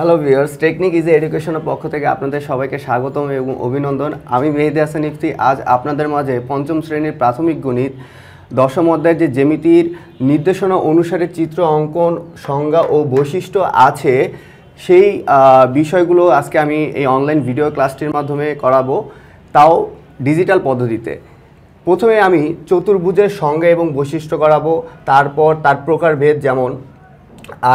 hello viewers technique is এডুকেশনের পক্ষ থেকে আপনাদের সবাইকে স্বাগতম এবং অভিনন্দন আমি মেহেদি হাসান ইফতি আজ আপনাদের মাঝে পঞ্চম শ্রেণীর প্রাথমিক গণিত দশম অধ্যায়ের যে জ্যামিতির নির্দেশনা অনুসারে চিত্র অঙ্কন সংজ্ঞা ও বৈশিষ্ট্য আছে সেই বিষয়গুলো আজকে আমি এই অনলাইন ভিডিও ক্লাসটির মাধ্যমে করাবো তাও ডিজিটাল পদ্ধতিতে প্রথমে আমি চতুর্ভুজের সংজ্ঞা এবং বৈশিষ্ট্য করাবো তারপর তার প্রকারভেদ যেমন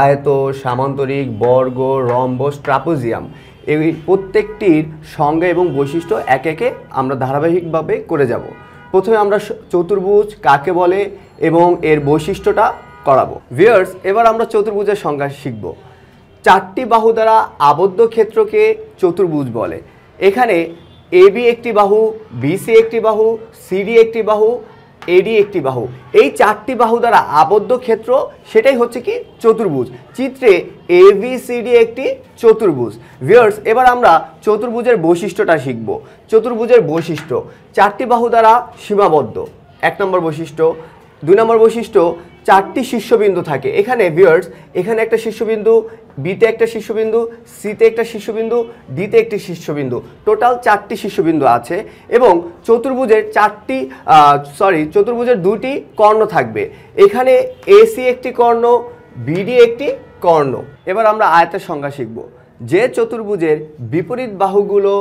আয়ত সামান্তরিক বর্গ রম্বস ট্রাপোজিয়াম এই প্রত্যেকটির সঙ্গে এবং বৈশিষ্ট্য এক একে আমরা ধারাবাহিকভাবে করে যাব প্রথমে আমরা চতুর্ভুজ কাকে বলে এবং এর বৈশিষ্ট্যটা করাবো ভিয়ার্স এবার আমরা চতুর্ভুজের সংজ্ঞা শিখব চারটি বাহু দ্বারা আবদ্ধ ক্ষেত্রকে চতুর্ভুজ বলে এখানে এবি একটি বাহু বিসি একটি বাহু সিডি একটি বাহু এডি একটি বাহু এই চারটি বাহু দ্বারা আবদ্ধ ক্ষেত্র সেটাই হচ্ছে কি চতুর্ভুজ চিত্রে ডি একটি চতুর্ভুজ ভিয়ার্স এবার আমরা চতুর্ভুজের বৈশিষ্ট্যটা শিখব চতুর্ভুজের বৈশিষ্ট্য চারটি বাহু দ্বারা সীমাবদ্ধ এক নম্বর বৈশিষ্ট্য দুই নম্বর বৈশিষ্ট্য চারটি শীর্ষবিন্দু থাকে এখানে ভিউয়ার্স এখানে একটা শীর্ষবিন্দু বিতে একটা শীর্ষবিন্দু সিতে একটা শীর্ষবিন্দু ডিতে একটি শীর্ষবিন্দু টোটাল চারটি শীর্ষবিন্দু আছে এবং চতুর্ভুজের চারটি সরি চতুর্ভুজের দুটি কর্ণ থাকবে এখানে এসি একটি কর্ণ বিডি একটি কর্ণ এবার আমরা আয়তের সংজ্ঞা শিখব যে চতুর্ভুজের বিপরীত বাহুগুলো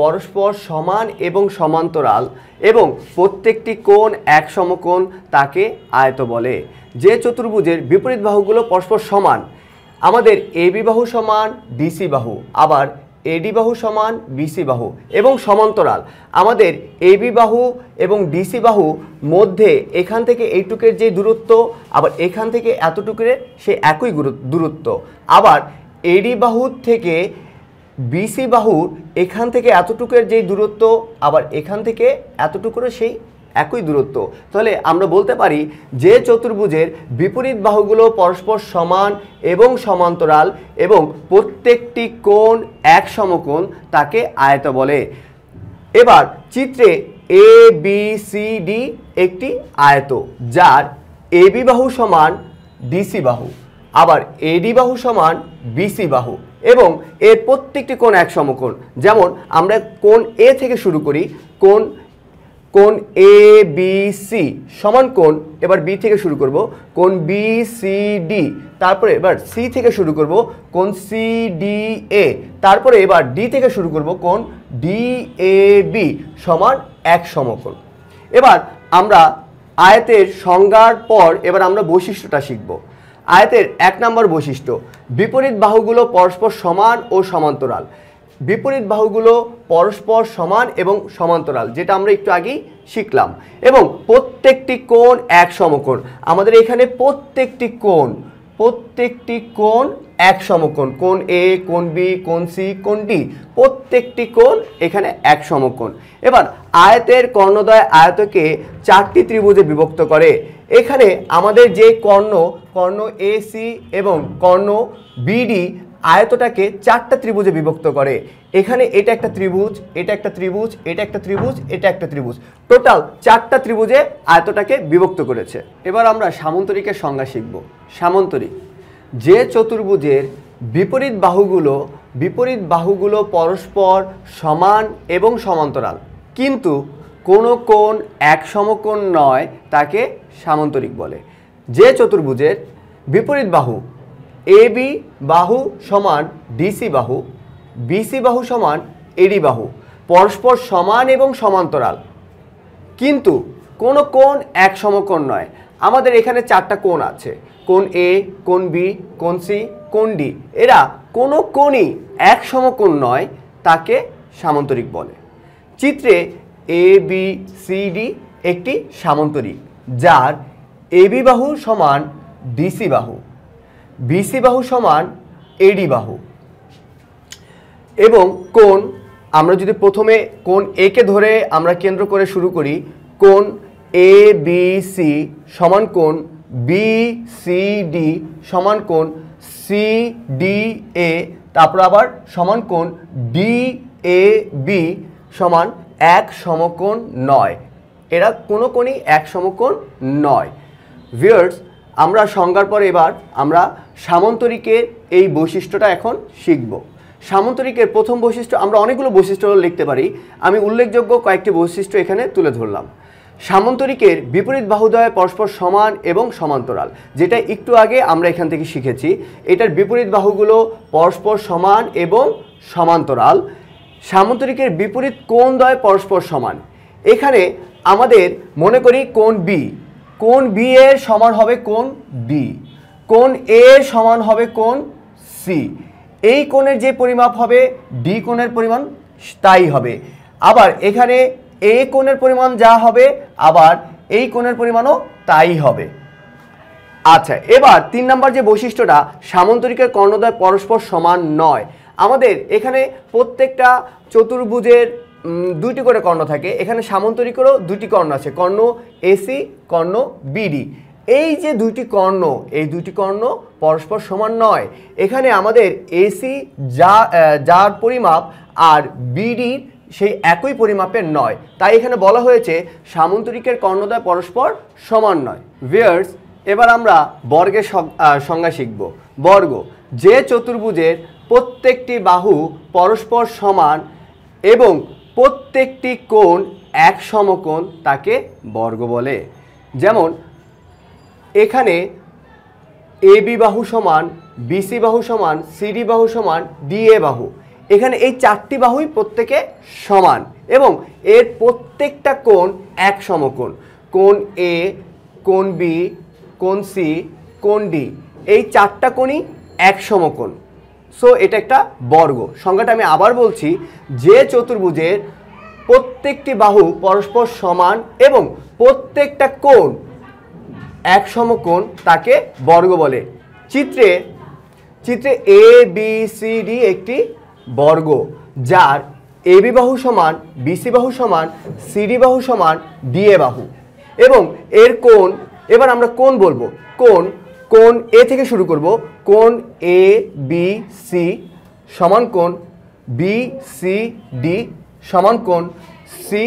পরস্পর সমান এবং সমান্তরাল এবং প্রত্যেকটি কোণ এক সমকোণ তাকে আয়ত বলে যে চতুর্ভুজের বিপরীত বাহুগুলো পরস্পর সমান আমাদের এবি বাহু সমান ডিসি বাহু আবার এডি বাহু সমান বিসি বাহু এবং সমান্তরাল আমাদের এবি বাহু এবং ডিসি বাহু মধ্যে এখান থেকে এইটুকের যে দূরত্ব আবার এখান থেকে এতটুকের সে একই দূরত্ব আবার এডি বাহু থেকে বিসি বাহুর এখান থেকে এতটুকুর যেই দূরত্ব আবার এখান থেকে এতটুকুরও সেই একই দূরত্ব তাহলে আমরা বলতে পারি যে চতুর্ভুজের বিপরীত বাহুগুলো পরস্পর সমান এবং সমান্তরাল এবং প্রত্যেকটি কোণ এক সমকোণ তাকে আয়ত বলে এবার চিত্রে এ বি সি ডি একটি আয়ত যার এবি বাহু সমান ডিসি বাহু আবার এডি বাহু সমান বিসি বাহু এবং এর প্রত্যেকটি কোণ এক সমকোণ যেমন আমরা কোন এ থেকে শুরু করি কোন কোন এ বি সি সমান কোণ এবার বি থেকে শুরু করব কোন বি সি ডি তারপরে এবার সি থেকে শুরু করব কোন সি ডি এ তারপরে এবার ডি থেকে শুরু করব কোন ডি এ বি সমান এক সমকোণ এবার আমরা আয়তের সংজ্ঞার পর এবার আমরা বৈশিষ্ট্যটা শিখবো আয়াতের এক নম্বর বৈশিষ্ট্য বিপরীত বাহুগুলো পরস্পর সমান ও সমান্তরাল বিপরীত বাহুগুলো পরস্পর সমান এবং সমান্তরাল যেটা আমরা একটু আগেই শিখলাম এবং প্রত্যেকটি কোণ এক সমকোণ আমাদের এখানে প্রত্যেকটি কোণ প্রত্যেকটি কোণ এক সমকোণ কোন এ কোন বি কোন সি কোন ডি প্রত্যেকটি কোণ এখানে এক সমকোণ এবার আয়তের কর্ণদয় আয়তকে চারটি ত্রিভুজে বিভক্ত করে এখানে আমাদের যে কর্ণ কর্ণ এসি এবং কর্ণ বিডি আয়তটাকে চারটা ত্রিভুজে বিভক্ত করে এখানে এটা একটা ত্রিভুজ এটা একটা ত্রিভুজ এটা একটা ত্রিভুজ এটা একটা ত্রিভুজ টোটাল চারটা ত্রিভুজে আয়তটাকে বিভক্ত করেছে এবার আমরা সামন্তরিকের সংজ্ঞা শিখব সামন্তরিক যে চতুর্ভুজের বিপরীত বাহুগুলো বিপরীত বাহুগুলো পরস্পর সমান এবং সমান্তরাল কিন্তু কোনো কোন এক সমকোণ নয় তাকে সামান্তরিক বলে যে চতুর্ভুজের বিপরীত বাহু এ বি বাহু সমান ডিসি বাহু বিসি বাহু সমান এডি বাহু পরস্পর সমান এবং সমান্তরাল কিন্তু কোন কোন এক সমকোণ নয় আমাদের এখানে চারটা কোণ আছে কোন এ কোন বি কোন সি কোন ডি এরা কোনো কোণই এক সমকোণ নয় তাকে সামান্তরিক বলে চিত্রে এ বি সি ডি একটি সামান্তরিক যার এবি বাহু সমান ডিসি বাহু বিসি বাহু সমান এডি বাহু এবং কোন আমরা যদি প্রথমে কোন একে ধরে আমরা কেন্দ্র করে শুরু করি কোন এ বি সি সমান কোন বি সি ডি সমান কোন সি ডি এ তারপর আবার সমান কোন ডি এ বি সমান এক সমকোণ নয় এরা কোনো কোনই এক সমকোণ নয় ভিয়ার্স আমরা সংজ্ঞার পর এবার আমরা সামন্তরিকের এই বৈশিষ্ট্যটা এখন শিখব সামন্তরিকের প্রথম বৈশিষ্ট্য আমরা অনেকগুলো বৈশিষ্ট্য লিখতে পারি আমি উল্লেখযোগ্য কয়েকটি বৈশিষ্ট্য এখানে তুলে ধরলাম সামন্তরিকের বিপরীত বাহুদ্বয় পরস্পর সমান এবং সমান্তরাল যেটা একটু আগে আমরা এখান থেকে শিখেছি এটার বিপরীত বাহুগুলো পরস্পর সমান এবং সমান্তরাল সামন্তরিকের বিপরীত কোণ দ্বয় পরস্পর সমান এখানে আমাদের মনে করি কোন বি কোন বি এর সমান হবে কোন বি কোন এ সমান হবে কোন সি এই কোণের যে পরিমাপ হবে ডি কোণের পরিমাণ তাই হবে আবার এখানে এ কোণের পরিমাণ যা হবে আবার এই কোণের পরিমাণও তাই হবে আচ্ছা এবার তিন নম্বর যে বৈশিষ্ট্যটা সামন্তরিকের কর্ণদ্বয় পরস্পর সমান নয় আমাদের এখানে প্রত্যেকটা চতুর্ভুজের দুইটি করে কর্ণ থাকে এখানে সামন্তরিকেরও দুটি কর্ণ আছে কর্ণ এসি কর্ণ বিডি এই যে দুইটি কর্ণ এই দুইটি কর্ণ পরস্পর সমান নয় এখানে আমাদের এসি যা যার পরিমাপ আর বিডি সেই একই পরিমাপের নয় তাই এখানে বলা হয়েছে সামন্তরিকের কর্ণদ্বয় পরস্পর সমান নয় ভিয়ার্স এবার আমরা বর্গের সংজ্ঞা শিখব বর্গ যে চতুর্ভুজের প্রত্যেকটি বাহু পরস্পর সমান এবং প্রত্যেকটি কোণ এক সমকোণ তাকে বর্গ বলে যেমন এখানে এ বি বাহু সমান বিসি বাহু সমান সিডি বাহু সমান ডিএ বাহু এখানে এই চারটি বাহুই প্রত্যেকে সমান এবং এর প্রত্যেকটা কোণ এক সমকোণ কোন এ কোন বি কোন সি কোন ডি এই চারটা কোণই এক সমকোণ সো এটা একটা বর্গ সংজ্ঞাটা আমি আবার বলছি যে চতুর্ভুজের প্রত্যেকটি বাহু পরস্পর সমান এবং প্রত্যেকটা কোণ এক সমকোণ তাকে বর্গ বলে চিত্রে চিত্রে এ বি সি ডি একটি বর্গ যার এ বি বাহু সমান বিসি বাহু সমান সিডি বাহু সমান ডিএ বাহু এবং এর কোণ এবার আমরা কোণ বলবো কোণ কোন এ থেকে শুরু করব কোন এ বি সি সমান কোন বি সি ডি সমান কোন সি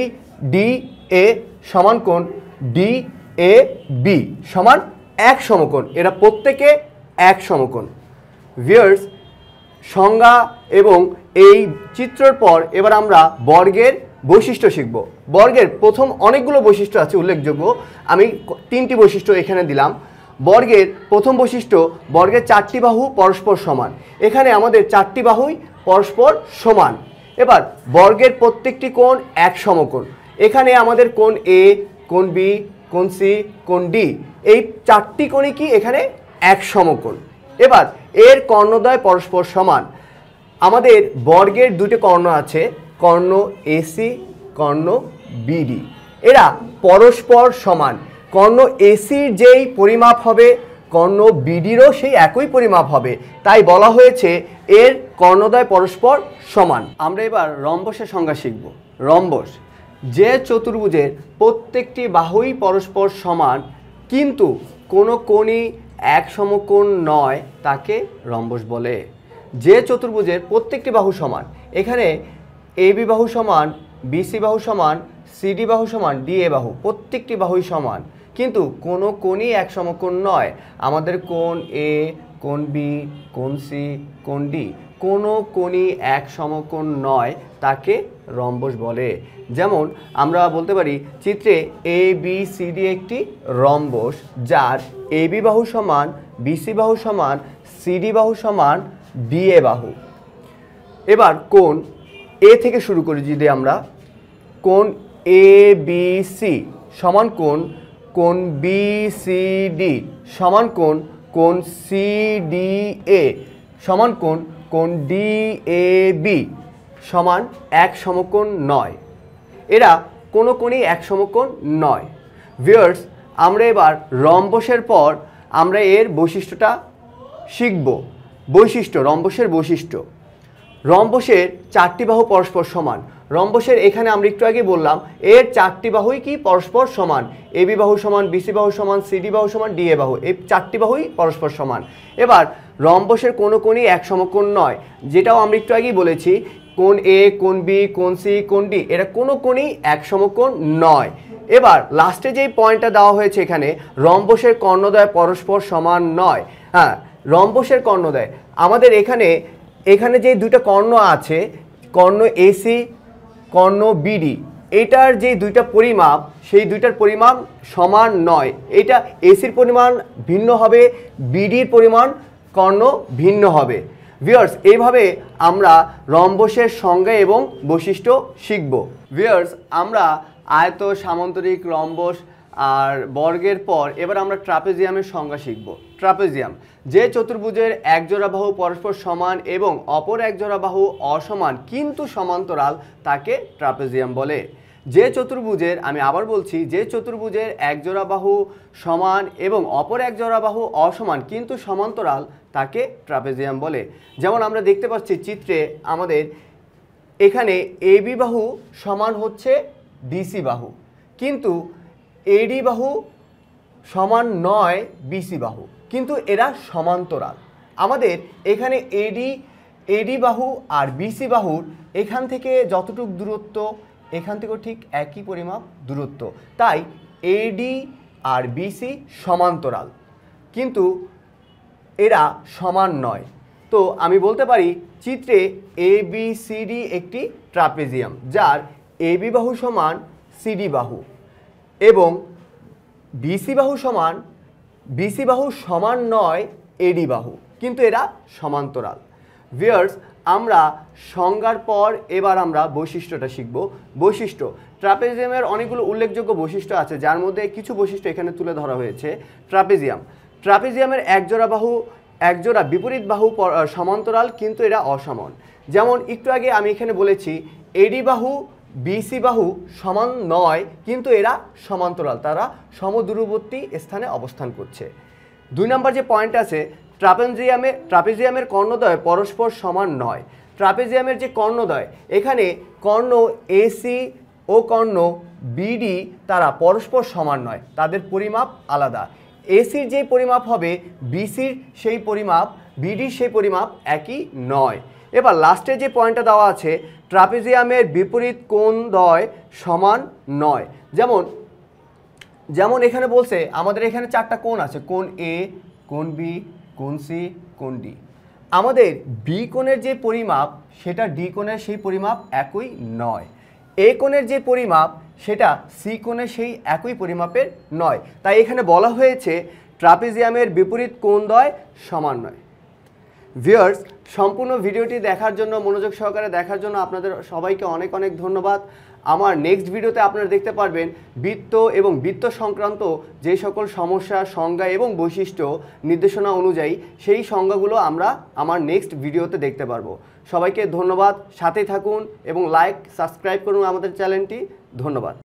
ডি এ সমান কোন ডি এ বি সমান এক সমকোণ এরা প্রত্যেকে এক সমকোণ ভিয়ার্স সংজ্ঞা এবং এই চিত্রর পর এবার আমরা বর্গের বৈশিষ্ট্য শিখব বর্গের প্রথম অনেকগুলো বৈশিষ্ট্য আছে উল্লেখযোগ্য আমি তিনটি বৈশিষ্ট্য এখানে দিলাম বর্গের প্রথম বৈশিষ্ট্য বর্গের চারটি বাহু পরস্পর সমান এখানে আমাদের চারটি বাহুই পরস্পর সমান এবার বর্গের প্রত্যেকটি কোণ এক সমকোণ এখানে আমাদের কোণ এ কোণ বি কোণ সি কোণ ডি এই চারটি কোণে কি এখানে এক সমকোণ এবার এর কর্ণদ্বয় পরস্পর সমান আমাদের বর্গের দুটি কর্ণ আছে কর্ণ এসি কর্ণ বিডি এরা পরস্পর সমান কর্ণ এসির যেই পরিমাপ হবে কর্ণ বিডিরও সেই একই পরিমাপ হবে তাই বলা হয়েছে এর কর্ণদয় পরস্পর সমান আমরা এবার রম্বসের সংজ্ঞা শিখব রম্বস যে চতুর্ভুজের প্রত্যেকটি বাহুই পরস্পর সমান কিন্তু কোনো কোণই এক সমকোণ নয় তাকে রম্বস বলে যে চতুর্ভুজের প্রত্যেকটি বাহু সমান এখানে এ বি বাহু সমান বিসি বাহু সমান সিডি বাহু সমান ডিএ বাহু প্রত্যেকটি বাহুই সমান কিন্তু কোনো কোণই এক সমকোণ নয় আমাদের কোণ এ কোণ বি কোণ সি কোণ ডি কোনো কোণই এক সমকোণ নয় তাকে রম্বস বলে যেমন আমরা বলতে পারি চিত্রে এ বি সি ডি একটি রম্বস যার এ বি বাহু সমান বিসি বাহু সমান সিডি বাহু সমান ডিএ বাহু এবার কোণ এ থেকে শুরু করি যদি আমরা কোণ এ বি সি সমান কোণ কোন বিসিডি সমান কোন কোন সিডিএ সমান কোন কোন ডিএবি সমান এক সমকোণ নয় এরা কোনো কোনই এক সমকোণ নয় ভিউয়ার্স আমরা এবার রম্বসের পর আমরা এর বৈশিষ্ট্যটা শিখব বৈশিষ্ট্য রম্বসের বৈশিষ্ট্য রম্বসের চারটি বাহু পরস্পর সমান রম্বসের এখানে আমরা একটু আগে বললাম এর চারটি বাহুই কি পরস্পর সমান এ বি বাহু সমান বিসি বাহু সমান সিডি বাহু সমান ডিএ বাহু এই চারটি বাহুই পরস্পর সমান এবার রম্বসের কোনো কোনই এক সমকোণ নয় যেটাও আমরা একটু আগেই বলেছি কোন এ কোন বি কোন সি কোন ডি এটা কোনো কোনই এক সমকোণ নয় এবার লাস্টে যেই পয়েন্টটা দেওয়া হয়েছে এখানে রম্বসের কর্ণদয় পরস্পর সমান নয় হ্যাঁ রম্বসের কর্ণদয় আমাদের এখানে এখানে যে দুইটা কর্ণ আছে কর্ণ এসি কর্ণ বিডি এটার যে দুইটা পরিমাপ সেই দুইটার পরিমাণ সমান নয় এটা এসির পরিমাণ ভিন্ন হবে বিডির পরিমাণ কর্ণ ভিন্ন হবে ভিয়ার্স এইভাবে আমরা রম্বসের সংজ্ঞা এবং বৈশিষ্ট্য শিখব ভিয়ার্স আমরা আয়ত সামান্তরিক রম্বস আর বর্গের পর এবার আমরা ট্রাপেজিয়ামের সংজ্ঞা শিখব ট্রাপেজিয়াম যে চতুর্ভুজের একজোড়া বাহু পরস্পর সমান এবং অপর একজোড়া বাহু অসমান কিন্তু সমান্তরাল তাকে ট্রাপেজিয়াম বলে যে চতুর্ভুজের আমি আবার বলছি যে চতুর্ভুজের একজোড়া বাহু সমান এবং অপর একজোড়া বাহু অসমান কিন্তু সমান্তরাল তাকে ট্রাপেজিয়াম বলে যেমন আমরা দেখতে পাচ্ছি চিত্রে আমাদের এখানে এবি বাহু সমান হচ্ছে ডিসি বাহু কিন্তু এডি বাহু সমান নয় বিসি বাহু কিন্তু এরা সমান্তরাল আমাদের এখানে এডি এডি বাহু আর বিসি বাহুর এখান থেকে যতটুক দূরত্ব এখান থেকেও ঠিক একই পরিমাপ দূরত্ব তাই এডি আর বিসি সমান্তরাল কিন্তু এরা সমান নয় তো আমি বলতে পারি চিত্রে এ বি সি ডি একটি ট্রাপেজিয়াম যার এ বি বাহু সমান সিডি বাহু এবং বিসি বাহু সমান বিসি বাহু সমান নয় এডি বাহু কিন্তু এরা সমান্তরাল ভিয়ার্স আমরা সংজ্ঞার পর এবার আমরা বৈশিষ্ট্যটা শিখব বৈশিষ্ট্য ট্রাপেজিয়ামের অনেকগুলো উল্লেখযোগ্য বৈশিষ্ট্য আছে যার মধ্যে কিছু বৈশিষ্ট্য এখানে তুলে ধরা হয়েছে ট্রাপেজিয়াম ট্রাপেজিয়ামের একজোড়া বাহু একজোড়া বিপরীত বাহু সমান্তরাল কিন্তু এরা অসমান যেমন একটু আগে আমি এখানে বলেছি এডি বাহু বিসি বাহু সমান নয় কিন্তু এরা সমান্তরাল তারা সমদূরবর্তী স্থানে অবস্থান করছে দুই নম্বর যে পয়েন্ট আছে ট্রাপেনজিয়ামে ট্রাপেজিয়ামের কর্ণদয় পরস্পর সমান নয় ট্রাপেজিয়ামের যে কর্ণদ্বয় এখানে কর্ণ এসি ও কর্ণ বিডি তারা পরস্পর সমান নয় তাদের পরিমাপ আলাদা এসির যে পরিমাপ হবে বিসির সেই পরিমাপ বিডির সেই পরিমাপ একই নয় এবার লাস্টে যে পয়েন্টটা দেওয়া আছে ট্রাপিজিয়ামের বিপরীত কোন দয় সমান নয় যেমন যেমন এখানে বলছে আমাদের এখানে চারটা কোণ আছে কোন এ কোন বি কোন সি কোন ডি আমাদের বি কোণের যে পরিমাপ সেটা ডি কোণের সেই পরিমাপ একই নয় এ কোণের যে পরিমাপ সেটা সি কোণের সেই একই পরিমাপের নয় তাই এখানে বলা হয়েছে ট্রাপিজিয়ামের বিপরীত কোন দয় সমান নয় ভিউয়ার্স সম্পূর্ণ ভিডিওটি দেখার জন্য মনোযোগ সহকারে দেখার জন্য আপনাদের সবাইকে অনেক অনেক ধন্যবাদ আমার নেক্সট ভিডিওতে আপনারা দেখতে পারবেন বৃত্ত এবং বৃত্ত সংক্রান্ত যে সকল সমস্যা সংজ্ঞা এবং বৈশিষ্ট্য নির্দেশনা অনুযায়ী সেই সংজ্ঞাগুলো আমরা আমার নেক্সট ভিডিওতে দেখতে পারবো সবাইকে ধন্যবাদ সাথে থাকুন এবং লাইক সাবস্ক্রাইব করুন আমাদের চ্যানেলটি ধন্যবাদ